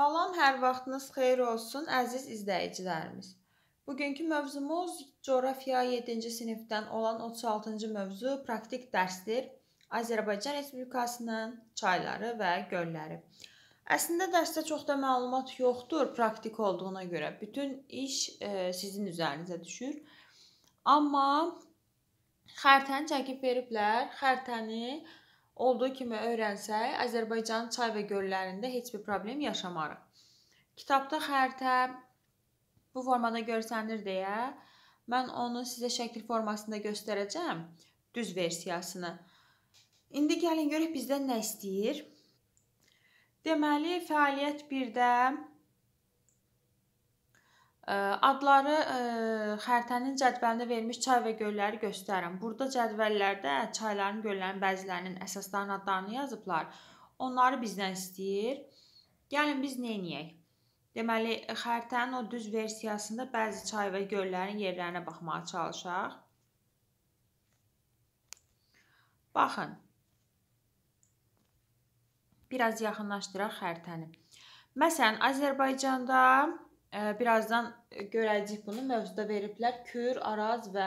Salam, hər vaxtınız xeyir olsun, əziz izləyicilərimiz. Bugünkü mövzumuz coğrafiya 7-ci sinifdən olan 36-cı mövzu praktik dərsdir. Azərbaycan Respublikasının çayları və gölləri. Əslində dərsdə çox da məlumat yoxdur praktik olduğuna görə. Bütün iş e, sizin üzərinizə düşür. Amma xəritəni çəkib veriblər. Xəritəni e, olduğu kimi öyrənsək, Azərbaycanın çay və göllərində heç bir problem yaşamarıq. Kitabda xəritə bu formada görsənir deyə mən onu sizə şəkil formasında göstərəcəm, düz versiyasını. İndi gəlin görək bizdən nə istəyir. Deməli, fəaliyyət 1-də Adları xəritənin cədvəlində verilmiş çay və gölləri göstərin. Burada cədvəllərdə çayların, göllərin bəzilərinin əsaslarının adlarını yazıblar. Onları bizdən istəyir. Gəlin biz nə edək? Deməli, xəritənin o düz versiyasında bəzi çay və göllərin yerlərinə baxmağa çalışaq. Baxın. Biraz yaxınlaşdıraq xəritəni. Məsələn, Azərbaycanda Birazdan e, görəcəyik bunu. Mövzuda veriblər kür, araz və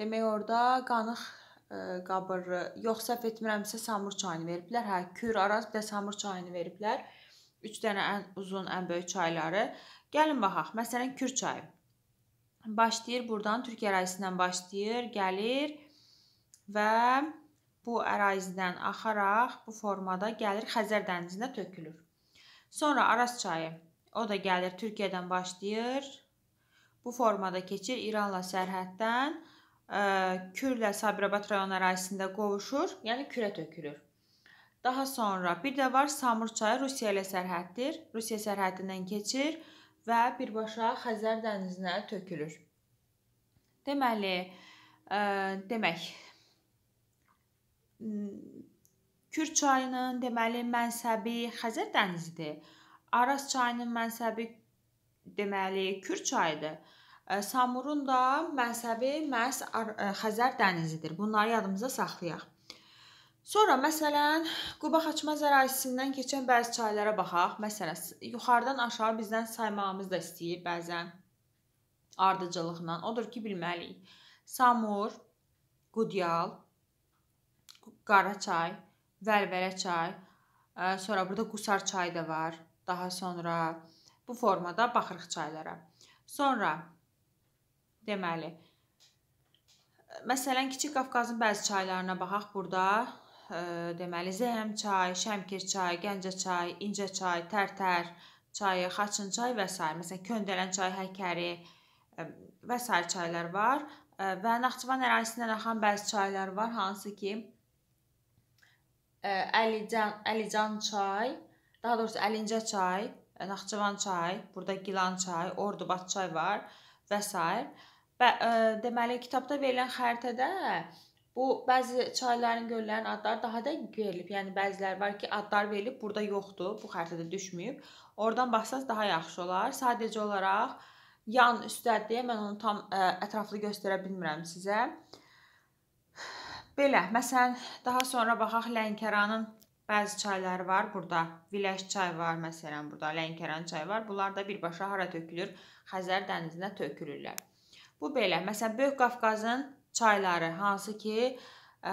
demək orada qanıq e, qabırı. Yox, səhv etmirəmsə Samur çayını veriblər. Hə, kür, araz bir də Samur çayını veriblər. 3 dənə ən uzun, ən böyük çayları. Gəlin baxaq. Məsələn, Kür çayı. Başlayır burdan Türkiyə ərazisindən başlayır, gəlir və bu ərazidən axaraq bu formada gəlir Xəzər dənizinə tökülür. Sonra Araz çayı O da gəlir Türkiyədən başlayır. Bu formada keçir İranla sərhəddən e, Kürlə Sabirabad rayon ərazisində qovuşur, yəni kürə tökülür. Daha sonra bir də var Samur çayı Rusiya ilə sərhəddir. Rusiya sərhədindən keçir və birbaşa Xəzər dənizinə tökülür. Deməli, ə, e, demək Kür çayının deməli mənsəbi Xəzər dənizidir. Araz çayının mənsəbi deməli Kür çayıdır. Samurun da mənsəbi məhz Xəzər dənizidir. Bunları yadımıza saxlayaq. Sonra məsələn, Quba Xaçmaz ərazisindən keçən bəzi çaylara baxaq. Məsələn, yuxarıdan aşağı bizdən saymağımız da istəyir bəzən ardıcıllıqla. Odur ki, bilməliyik. Samur, Qudyal, Qaraçay, Vəlvələ çay, sonra burada Qusar çayı da var. Daha sonra bu formada baxırıq çaylara. Sonra deməli məsələn Kiçik Qafqazın bəzi çaylarına baxaq. Burada ə, deməli Zəhm çay, Şəmkir çay, Gəncə çay, İncə çay, Tərtər çayı, Xaçın çay və s. Məsələn Köndələn çay, Həkəri və s. çaylar var və Naxçıvan ərazisindən axan bəzi çaylar var, hansı ki Əlican, Əlican çay, Daha doğrusu Əlincə çay, äh, Naxçıvan çay, burada Gilan çay, Ordubad çay var və s. Və ə, äh, deməli kitabda verilən xəritədə bu bəzi çayların, göllərin adları daha dəqiq verilib. Yəni bəziləri var ki, adlar verilib, burada yoxdur, bu xəritədə düşməyib. Oradan baxsaz daha yaxşı olar. Sadəcə olaraq yan üstdədir. Mən onu tam ə, ətraflı göstərə bilmirəm sizə. Belə, məsələn, daha sonra baxaq Lənkəranın Bəzi çaylar var burada. Viləş çay var məsələn burada, Lənkəran çay var. Bunlar da birbaşa hara tökülür? Xəzər dənizinə tökülürlər. Bu belə. Məsələn, Böyük Qafqazın çayları hansı ki, ə, e,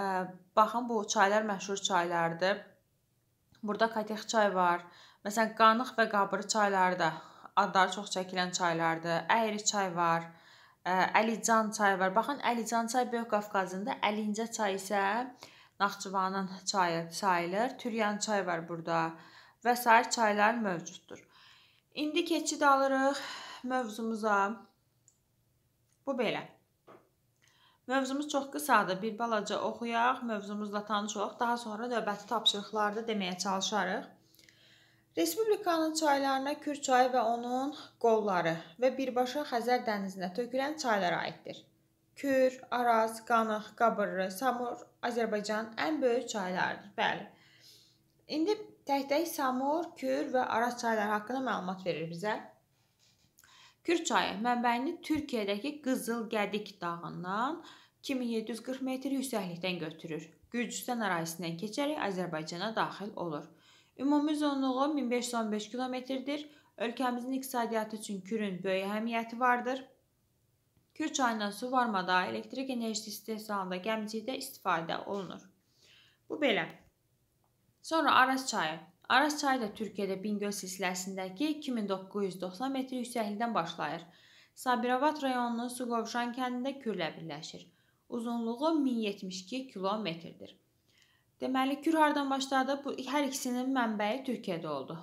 baxın bu çaylar məşhur çaylardır. Burada Katex çay var. Məsələn, Qanıq və Qabır çayları da adları çox çəkilən çaylardır. Əyri çay var. Ə, e, Əlican çayı var. Baxın, Əlican çay Böyük Qafqazında, Əlincə çay isə Naxçıvanın çayı sayılır. Türyan çay var burada və sair çaylar mövcuddur. İndi keçid alırıq mövzumuza. Bu belə. Mövzumuz çox qısadır. Bir balaca oxuyaq, mövzumuzla tanışıq. Daha sonra növbəti tapşırıqlarda deməyə çalışarıq. Respublikanın çaylarına Kür çayı və onun qolları və birbaşa Xəzər dənizinə tökülən çaylar aiddir. Kür, Araz, Qanax, Qabırlı, Samur Azərbaycanın ən böyük çaylarıdır. Bəli. İndi tək-tək Samur, Kür və Araz çayları haqqında məlumat verir bizə. Kür çayı mənbəyini Türkiyədəki Qızılgədik dağından 2740 metr yüksəklikdən götürür. Gürcüstan ərazisindən keçərək Azərbaycana daxil olur. Ümumi uzunluğu 1515 kilometrdir. Ölkəmizin iqtisadiyyatı üçün Kürün böyük əhəmiyyəti vardır. Kür çayından su varmada elektrik enerjisi istehsalında gəmcilikdə istifadə olunur. Bu belə. Sonra Araz çayı. Araz çayı da Türkiyədə Bingöl silsiləsindəki 2990 metr yüksəklikdən başlayır. Sabirabad rayonunun Suqovşan kəndində Kürlə birləşir. Uzunluğu 1072 kilometrdir. Deməli, Kür hardan başladı? Bu hər ikisinin mənbəyi Türkiyədə oldu.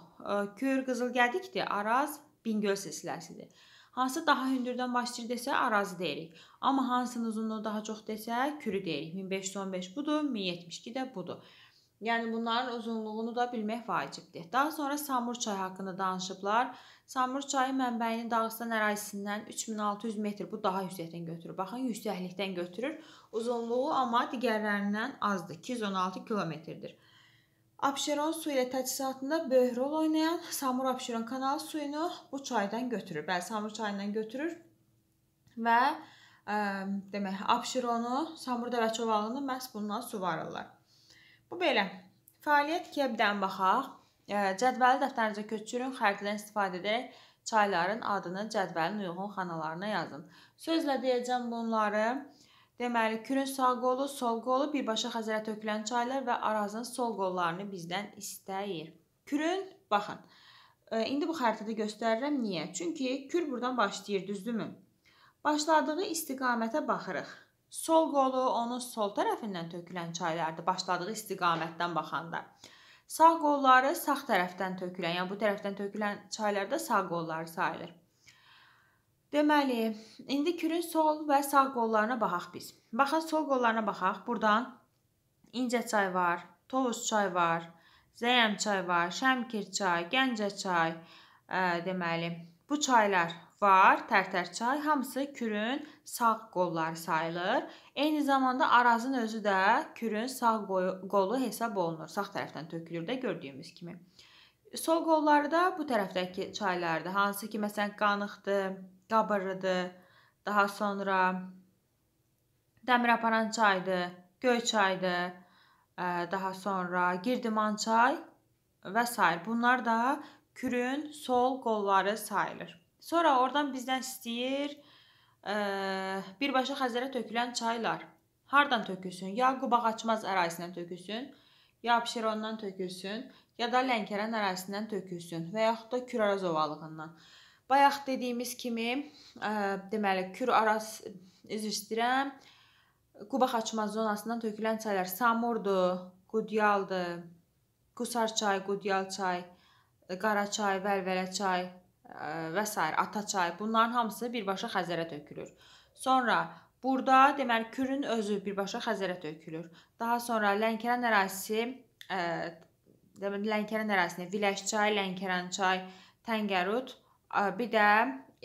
Kür qızılgədikdir, Araz Bingöl silsiləsidir. Hansı daha hündürdən başlayır desə arazi deyirik. Amma hansının uzunluğu daha çox desə kürü deyirik. 1515 budur, 1072 də budur. Yəni bunların uzunluğunu da bilmək vacibdir. Daha sonra Samur çayı haqqında danışıblar. Samur çayı mənbəyini Dağıstan ərazisindən 3600 metr, bu daha yüksəkdən götürür. Baxın, yüksəklikdən götürür. Uzunluğu amma digərlərindən azdır, 216 kilometrdir. Abşeron su ilə təchizatında böyük rol oynayan Samur Abşeron kanal suyunu bu çaydan götürür. Bəli, Samur çayından götürür və ə, e, demək, Abşeronu, Samur Dəvəçovalını məhz bundan suvarırlar. Bu belə. Fəaliyyət kəbdən baxaq. E, cədvəli dəftərinizə köçürün, xəritədən istifadə edərək çayların adını cədvəlin uyğun xanalarına yazın. Sözlə deyəcəm bunları. Deməli, Kürün sağ qolu, sol qolu birbaşa Xəzərə tökülən çaylar və Arazın sol qollarını bizdən istəyir. Kürün, baxın. E, indi bu xəritədə göstərirəm. Niyə? Çünki Kür buradan başlayır, düzdürmü? Başladığı istiqamətə baxırıq. Sol qolu onun sol tərəfindən tökülən çaylardır, başladığı istiqamətdən baxanda. Sağ qolları sağ tərəfdən tökülən, yəni bu tərəfdən tökülən çaylarda sağ qolları sayılır. Deməli, indi kürün sol və sağ qollarına baxaq biz. Baxın sol qollarına baxaq. Burdan İncə çay var, Tovuz çay var, Zəyəm çay var, Şəmkir çay, Gəncə çay, ə, deməli, bu çaylar var, Tərtər çay, hamısı kürün sağ qolları sayılır. Eyni zamanda Arazın özü də kürün sağ qolu hesab olunur. Sağ tərəfdən tökülür də gördüyümüz kimi. Sol qolları da bu tərəfdəki çaylardır. Hansı ki, məsələn, Qanıqdır, Qabırlıdır. Daha sonra Dəmiraparan çaydır, Göy çaydır, e, daha sonra Girdiman çay və s. Bunlar da kürün sol qolları sayılır. Sonra oradan bizdən istəyir e, birbaşa Xəzərə tökülən çaylar. Hardan tökülsün? Ya Qubaq açmaz ərazisindən tökülsün, ya Abşerondan tökülsün, ya da Lənkəran ərazisindən tökülsün və yaxud da Küraraz ovalığından. Bayaq dediyimiz kimi, ə, e, deməli, kür aras üzr istəyirəm. Quba Xaçma zonasından tökülən çaylar Samurdur, Qudyaldır, Qusar çay, Qudyal çay, Qara çay, Vəlvələ çay e, və s. Ata çay. Bunların hamısı birbaşa Xəzərə tökülür. Sonra Burada deməli Kürün özü birbaşa Xəzərə tökülür. Daha sonra Lənkəran ərazisi, ə, e, deməli Lənkəran ərazisində Viləş çay, Lənkəran çay, Təngərud Bir də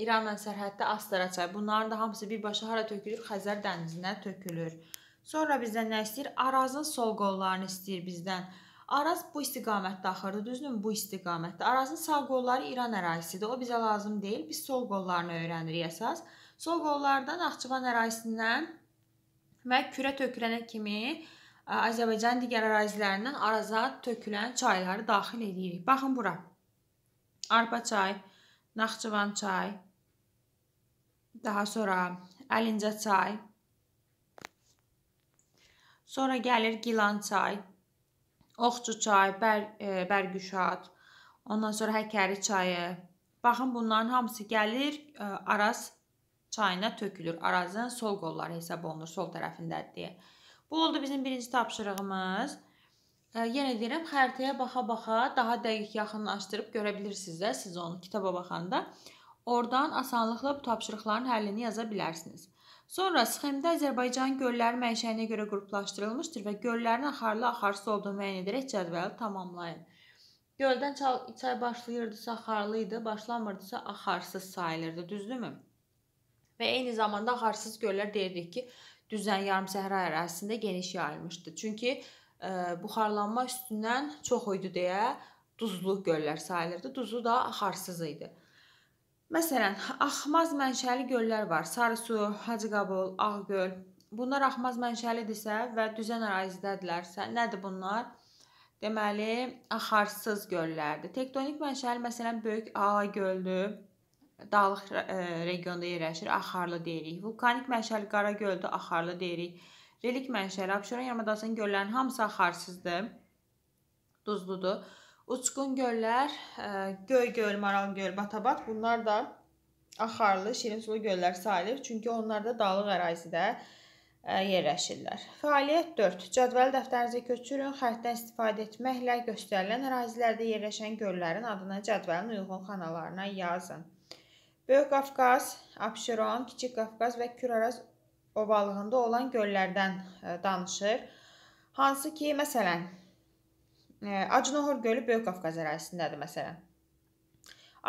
İranla sərhəddə Astara çayı. Bunların da hamısı birbaşa hara tökülür? Xəzər dənizinə tökülür. Sonra bizdən nə istəyir? Arazın sol qollarını istəyir bizdən. Araz bu istiqamətdə axırdı, düzdürmü? Bu istiqamətdə. Arazın sağ qolları İran ərazisidir. O bizə lazım deyil. Biz sol qollarını öyrənirik əsas. Sol qollardan Naxçıvan ərazisindən və kürə tökülənə kimi Azərbaycanın digər ərazilərindən Araza tökülən çayları daxil edirik. Baxın bura. Arpa çayı Naxçıvan çay, daha sonra Əlincə çay, sonra gəlir Gilan çay, Oxçu çay, Bər, e, Bərgüşad, ondan sonra Həkəri çayı. Baxın bunların hamısı gəlir e, Araz çayına tökülür. Arazın sol qolları hesab olunur, sol tərəfindədir deyə. Bu oldu bizim birinci tapşırığımız. Yenə deyirəm, xəritəyə baxa-baxa daha dəqiq yaxınlaşdırıb görə bilirsiniz də siz onu kitaba baxanda. Oradan asanlıqla bu tapşırıqların həllini yaza bilərsiniz. Sonra sxemdə Azərbaycan gölləri mənşəyinə görə qruplaşdırılmışdır və göllərin axarlı axarsız olduğunu müəyyən edərək cədvəli tamamlayın. Göldən çay başlayırdısa axarlı idi, başlamırdısa axarsız sayılırdı, düzdürmü? Və eyni zamanda axarsız göllər deyirik ki, düzən yarımsəhra ərazisində geniş yayılmışdı. Çünki buxarlanma üstündən çox idi deyə duzlu göllər sayılırdı. Duzu da axarsız idi. Məsələn, axmaz mənşəli göllər var. Sarısu, Hacıqabul, Ağgöl. Bunlar axmaz mənşəlidirsə və düzən ərazidədirlərsə, nədir bunlar? Deməli, axarsız göllərdir. Tektonik mənşəli məsələn Böyük Ala göldür. Dağlıq regionda yerləşir, axarlı deyirik. Vulkanik mənşəli Qara göldür, axarlı deyirik. Relik mənşəli Abşeron yarımadasının göllərinin hamısı axarsızdır. Duzludur. Uçqun göllər, e, Göy göl, Maral göl, Batabat bunlar da axarlı, şirin sulu göllər sayılır. Çünki onlar da dağlıq ərazidə e, yerləşirlər. Fəaliyyət 4. Cədvəl dəftərinizə köçürün. Xəritdən istifadə etməklə göstərilən ərazilərdə yerləşən göllərin adını cədvəlin uyğun xanalarına yazın. Böyük Qafqaz, Abşeron, Kiçik Qafqaz və Küraraz ovalığında olan göllərdən e, danışır. Hansı ki, məsələn, e, Acınohor gölü Böyük Qafqaz ərazisindədir məsələn.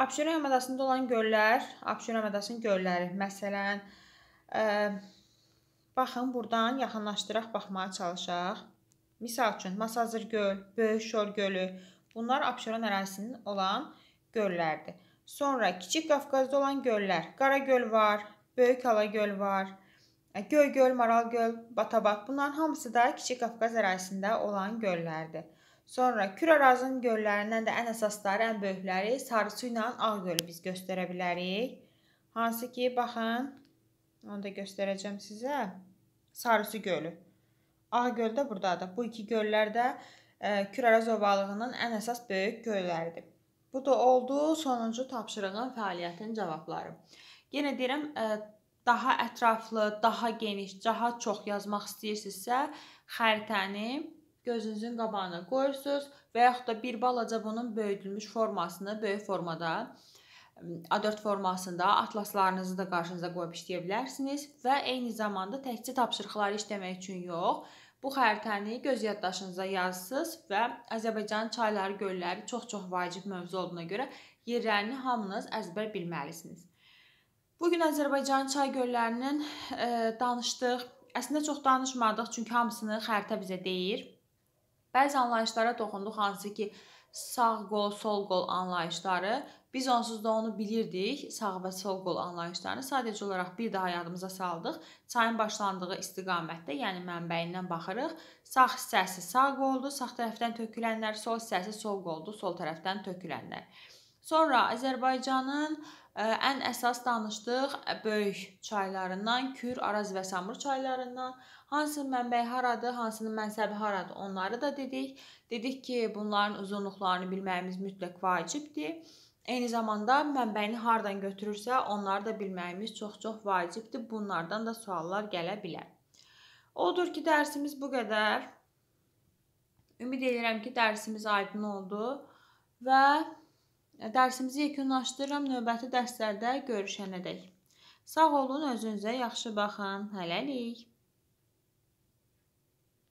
Abşeron adasında olan göllər, Abşeron adasının gölləri, məsələn, ə, e, baxın burdan yaxınlaşdıraq baxmağa çalışaq. Misal üçün Masazır göl, Böyük Şor gölü, bunlar Abşeron ərazisinin olan göllərdir. Sonra Kiçik Qafqazda olan göllər, Qara göl var, Böyük Ala göl var, Göy göl, Maral göl, Batabat bunların hamısı da Kiçik Qafqaz ərazisində olan göllərdir. Sonra Kür ərazinin göllərindən də ən əsasları, ən böyükləri Sarıçı ilə Ağ gölü biz göstərə bilərik. Hansı ki, baxın, onu da göstərəcəm sizə. Sarıçı gölü. Ağ göl də burdadır. Bu iki göllər də e, Kür ərazi ovalığının ən əsas böyük gölləridir. Bu da oldu sonuncu tapşırığın fəaliyyətin cavabları. Yenə deyirəm, e, daha ətraflı, daha geniş, daha çox yazmaq istəyirsinizsə, xəritəni gözünüzün qabağına qoyursunuz və yaxud da bir balaca bunun böyüdülmüş formasını böyük formada A4 formasında atlaslarınızı da qarşınıza qoyub işləyə bilərsiniz və eyni zamanda təkcə tapşırıqları işləmək üçün yox, bu xəritəni göz yaddaşınıza yazsınız və Azərbaycan çayları, gölləri çox-çox vacib mövzu olduğuna görə yerlərini hamınız əzbər bilməlisiniz. Bugün Azərbaycanın çay göllərinin e, danışdıq. Əslində çox danışmadıq, çünki hamısını xəritə bizə deyir. Bəzi anlayışlara toxunduq, hansı ki, sağ qol, sol qol anlayışları. Biz onsuz da onu bilirdik, sağ və sol qol anlayışlarını. Sadəcə olaraq bir daha yadımıza saldıq. Çayın başlandığı istiqamətdə, yəni mənbəyindən baxırıq. Sağ hissəsi sağ qoldur, sağ tərəfdən tökülənlər, sol hissəsi sol qoldur, sol tərəfdən tökülənlər. Sonra Azərbaycanın Ən əsas danışdıq böyük çaylarından, Kür, Araz və Samur çaylarından. Hansının mənbəyi haradır, hansının mənsəbi haradır, onları da dedik. Dedik ki, bunların uzunluqlarını bilməyimiz mütləq vacibdir. Eyni zamanda mənbəyini hardan götürürsə, onları da bilməyimiz çox-çox vacibdir. Bunlardan da suallar gələ bilər. Odur ki, dərsimiz bu qədər. Ümid edirəm ki, dərsimiz aydın oldu və E, dərsimizi yekunlaşdırıram. Növbəti dərslərdə görüşənədək. Sağ olun, özünüzə yaxşı baxın. Hələlik.